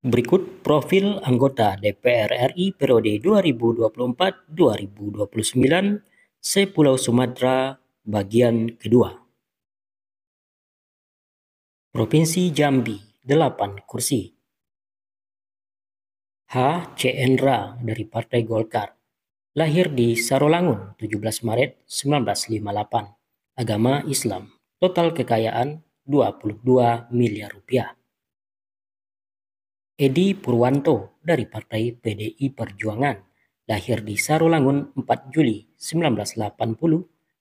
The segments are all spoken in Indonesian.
Berikut profil anggota DPR RI periode 2024-2029 Sepulau Sumatera bagian kedua. Provinsi Jambi 8 kursi. H. C. Cendra dari Partai Golkar. Lahir di Sarolangun 17 Maret 1958. Agama Islam. Total kekayaan 22 miliar rupiah. Edi Purwanto dari Partai PDI Perjuangan, lahir di Sarolangun 4 Juli 1980,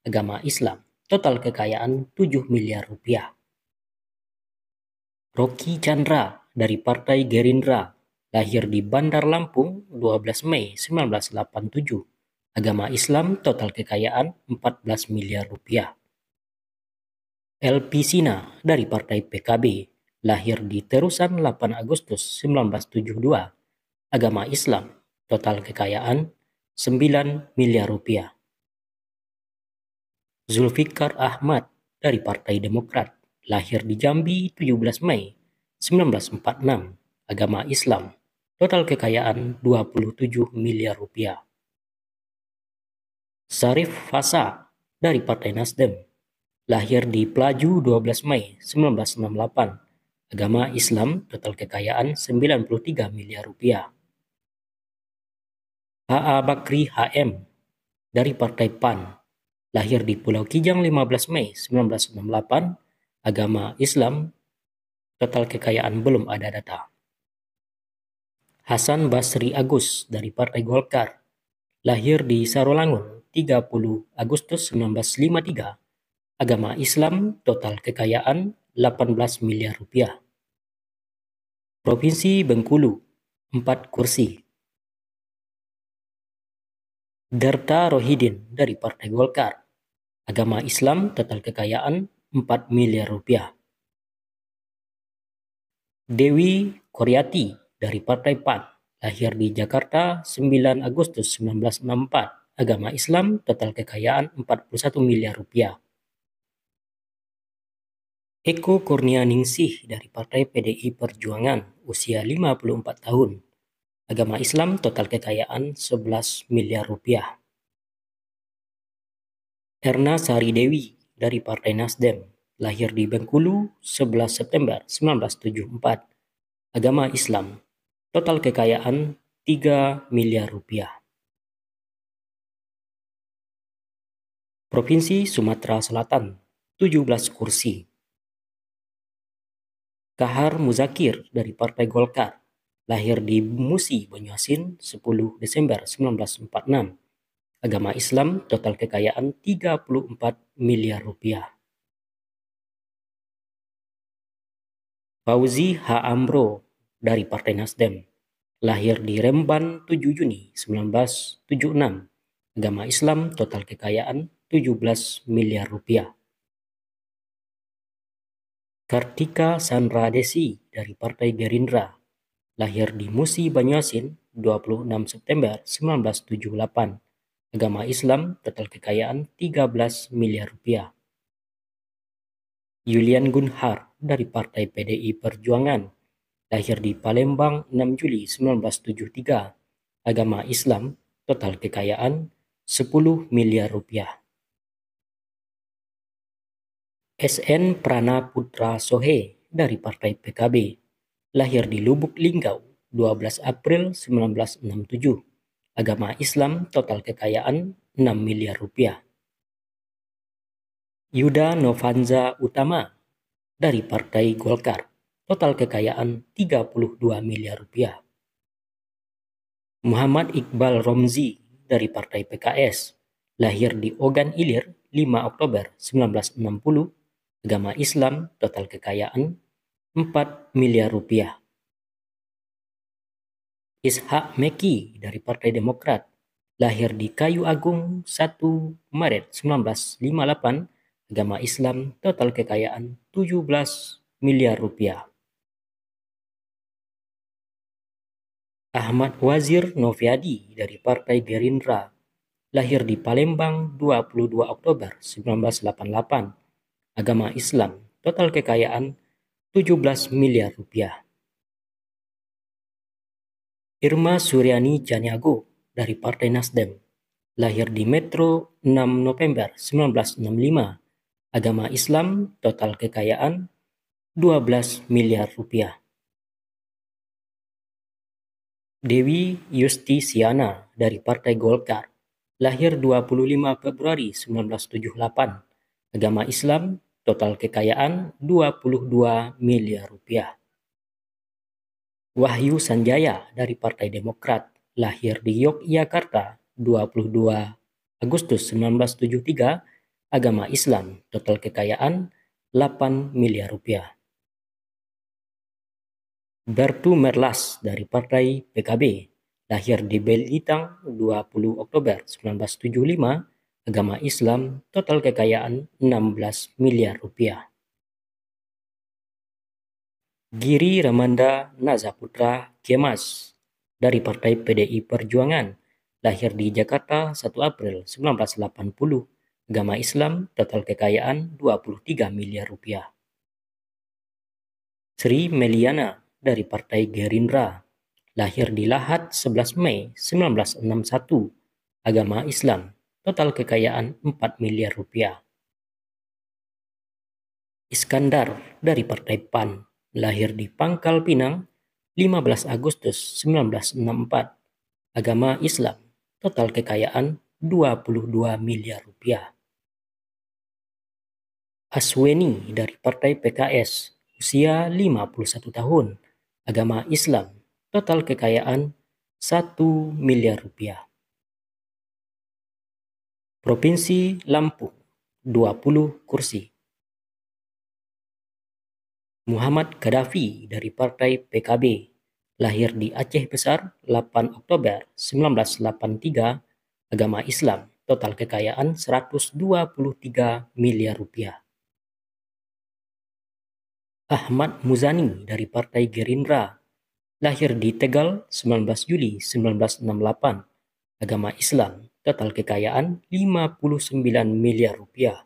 agama Islam, total kekayaan 7 miliar rupiah. Rocky Chandra dari Partai Gerindra, lahir di Bandar Lampung 12 Mei 1987, agama Islam, total kekayaan 14 miliar rupiah. LP Sina dari Partai PKB, lahir di Terusan 8 Agustus 1972. Agama Islam, total kekayaan 9 miliar rupiah. Zulfikar Ahmad dari Partai Demokrat, lahir di Jambi 17 Mei 1946, agama Islam, total kekayaan 27 miliar rupiah. Sarif Fasa dari Partai Nasdem, lahir di Pelaju 12 Mei 1968, Agama Islam total kekayaan 93 miliar rupiah. H.A. Bakri HM dari Partai PAN lahir di Pulau Kijang 15 Mei 1968, agama Islam, total kekayaan belum ada data. Hasan Basri Agus dari Partai Golkar lahir di Sarolangun 30 Agustus 1953, Agama Islam total kekayaan 18 miliar rupiah. Provinsi Bengkulu 4 kursi. Darta Rohidin dari Partai Golkar. Agama Islam total kekayaan 4 miliar rupiah. Dewi Koryati dari Partai PAN, lahir di Jakarta 9 Agustus 1964, agama Islam, total kekayaan 41 miliar rupiah. Eko Kurnia Ningsih dari Partai PDI Perjuangan, usia 54 tahun. Agama Islam total kekayaan 11 miliar rupiah. Erna Sari Dewi dari Partai Nasdem, lahir di Bengkulu 11 September 1974. Agama Islam, total kekayaan 3 miliar rupiah. Provinsi Sumatera Selatan, 17 kursi Kahar Muzakir dari Partai Golkar, lahir di Musi, Banyuasin 10 Desember 1946. Agama Islam, total kekayaan 34 miliar rupiah. Fauzi H. Amro dari Partai Nasdem, lahir di Remban 7 Juni 1976. Agama Islam, total kekayaan 17 miliar rupiah. Kartika Sanradesi dari Partai Gerindra, lahir di Musi Banyuasin 26 September 1978. Agama Islam, total kekayaan 13 miliar rupiah. Yulian Gunhar dari Partai PDI Perjuangan, lahir di Palembang 6 Juli 1973. Agama Islam, total kekayaan 10 miliar rupiah. SN Prana Putra Sohe dari Partai PKB, lahir di Lubuk Linggau 12 April 1967. Agama Islam total kekayaan 6 miliar rupiah. Yuda Novanza Utama dari Partai Golkar, total kekayaan 32 miliar rupiah. Muhammad Iqbal Romzi dari Partai PKS, lahir di Ogan Ilir 5 Oktober 1960 Agama Islam total kekayaan 4 miliar rupiah. Ishak Meki dari Partai Demokrat lahir di Kayu Agung 1 Maret 1958, agama Islam total kekayaan 17 miliar rupiah. Ahmad Wazir Noviadi dari Partai Gerindra lahir di Palembang 22 Oktober 1988, agama Islam. Total kekayaan 17 miliar rupiah. Irma Suryani Janiago dari Partai Nasdem, lahir di Metro 6 November 1965, agama Islam, total kekayaan 12 miliar rupiah. Dewi Yustisiana dari Partai Golkar, lahir 25 Februari 1978, Agama Islam, total kekayaan 22 miliar rupiah. Wahyu Sanjaya dari Partai Demokrat, lahir di Yogyakarta 22 Agustus 1973, agama Islam, total kekayaan 8 miliar rupiah. Bertu Merlas dari Partai PKB, lahir di Belitung, 20 Oktober 1975, agama Islam total kekayaan 16 miliar rupiah. Giri Ramanda Nazaputra Gemas dari Partai PDI Perjuangan, lahir di Jakarta 1 April 1980, agama Islam total kekayaan 23 miliar rupiah. Sri Meliana dari Partai Gerindra, lahir di Lahat 11 Mei 1961, agama Islam total kekayaan 4 miliar rupiah. Iskandar dari Partai PAN lahir di Pangkal Pinang 15 Agustus 1964. Agama Islam, total kekayaan 22 miliar rupiah. Asweni dari Partai PKS, usia 51 tahun, agama Islam, total kekayaan 1 miliar rupiah. Provinsi Lampung 20 kursi. Muhammad Gaddafi dari Partai PKB lahir di Aceh Besar 8 Oktober 1983 agama Islam total kekayaan 123 miliar rupiah. Ahmad Muzani dari Partai Gerindra lahir di Tegal 19 Juli 1968 agama Islam total kekayaan 59 miliar rupiah.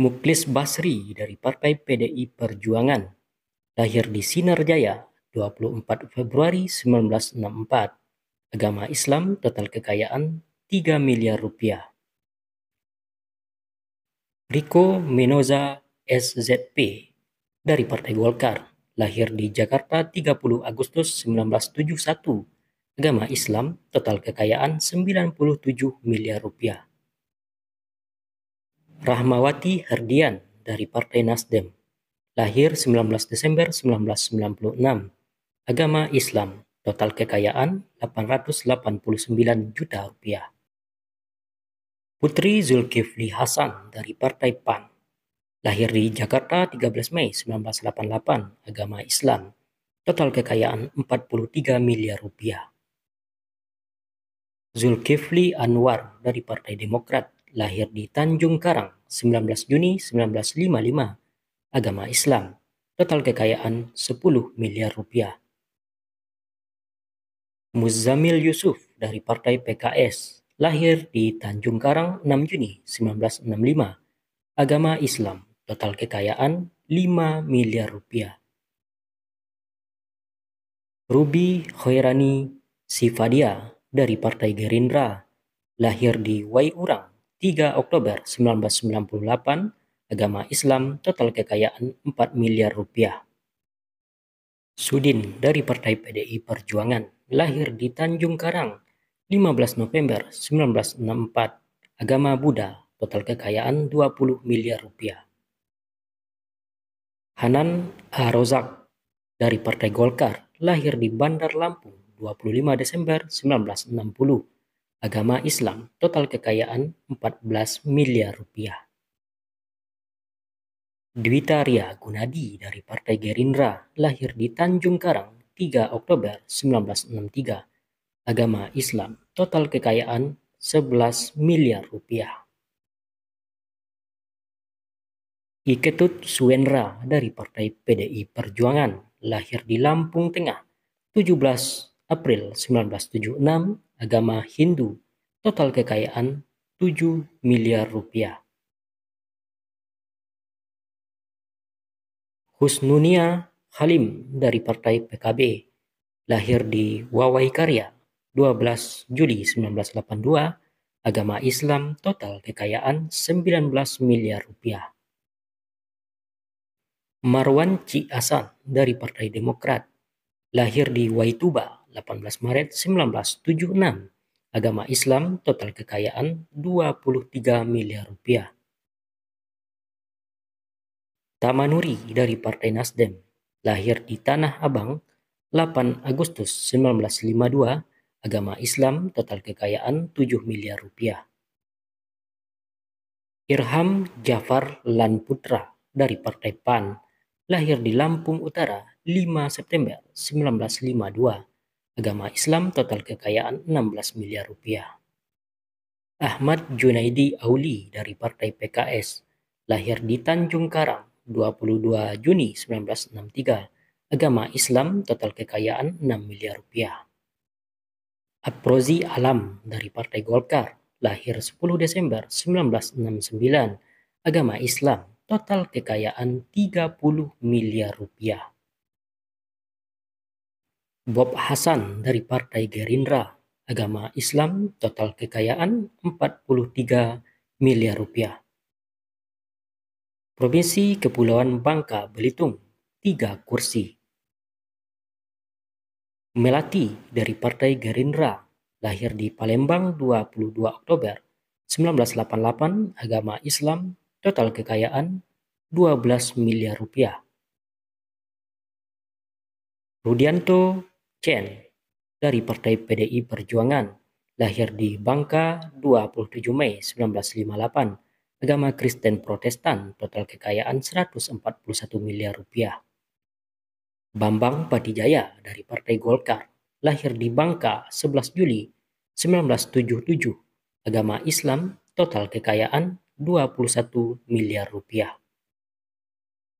Muklis Basri dari Partai PDI Perjuangan, lahir di Sinarjaya 24 Februari 1964, agama Islam total kekayaan 3 miliar rupiah. Rico Menoza SZP dari Partai Golkar, lahir di Jakarta 30 Agustus 1971, agama Islam total kekayaan 97 miliar rupiah. Rahmawati Herdian dari Partai Nasdem, lahir 19 Desember 1996, agama Islam, total kekayaan 889 juta rupiah. Putri Zulkifli Hasan dari Partai PAN, lahir di Jakarta 13 Mei 1988, agama Islam, total kekayaan 43 miliar rupiah. Zulkifli Anwar dari Partai Demokrat, lahir di Tanjung Karang 19 Juni 1955, agama Islam, total kekayaan 10 miliar rupiah. Muzamil Yusuf dari Partai PKS, lahir di Tanjung Karang 6 Juni 1965, agama Islam, total kekayaan 5 miliar rupiah. Ruby Khairani Sifadia dari Partai Gerindra. Lahir di Waiurang, 3 Oktober 1998, agama Islam, total kekayaan 4 miliar rupiah. Sudin dari Partai PDI Perjuangan, lahir di Tanjung Karang, 15 November 1964, agama Buddha, total kekayaan 20 miliar rupiah. Hanan A. dari Partai Golkar, lahir di Bandar Lampung 25 Desember 1960. Agama Islam, total kekayaan 14 miliar rupiah. Dwita Ria Gunadi dari Partai Gerindra lahir di Tanjung Karang 3 Oktober 1963. Agama Islam, total kekayaan 11 miliar rupiah. Iketut Suenra dari Partai PDI Perjuangan lahir di Lampung Tengah 17 April 1976, agama Hindu, total kekayaan 7 miliar rupiah. Husnunia Halim dari Partai PKB, lahir di Wawai Karya, 12 Juli 1982, agama Islam total kekayaan 19 miliar rupiah. Marwan Cik Asan dari Partai Demokrat, lahir di Waituba, 18 Maret 1976. Agama Islam total kekayaan 23 miliar rupiah. Tamanuri dari Partai Nasdem lahir di Tanah Abang 8 Agustus 1952, agama Islam total kekayaan 7 miliar rupiah. Irham Jafar Lan Putra dari Partai PAN lahir di Lampung Utara 5 September 1952. Agama Islam total kekayaan 16 miliar rupiah. Ahmad Junaidi Auli dari Partai PKS, lahir di Tanjung Karang 22 Juni 1963, agama Islam total kekayaan 6 miliar rupiah. Aprozi Alam dari Partai Golkar, lahir 10 Desember 1969, agama Islam total kekayaan 30 miliar rupiah. Bob Hasan dari Partai Gerindra, Agama Islam, total kekayaan 43 miliar rupiah. Provinsi Kepulauan Bangka Belitung, 3 kursi. Melati dari Partai Gerindra, lahir di Palembang 22 Oktober 1988, agama Islam, total kekayaan 12 miliar rupiah. Rudianto Chen dari Partai PDI Perjuangan, lahir di Bangka 27 Mei 1958, agama Kristen Protestan, total kekayaan 141 miliar rupiah. Bambang Patijaya dari Partai Golkar, lahir di Bangka 11 Juli 1977, agama Islam, total kekayaan 21 miliar rupiah.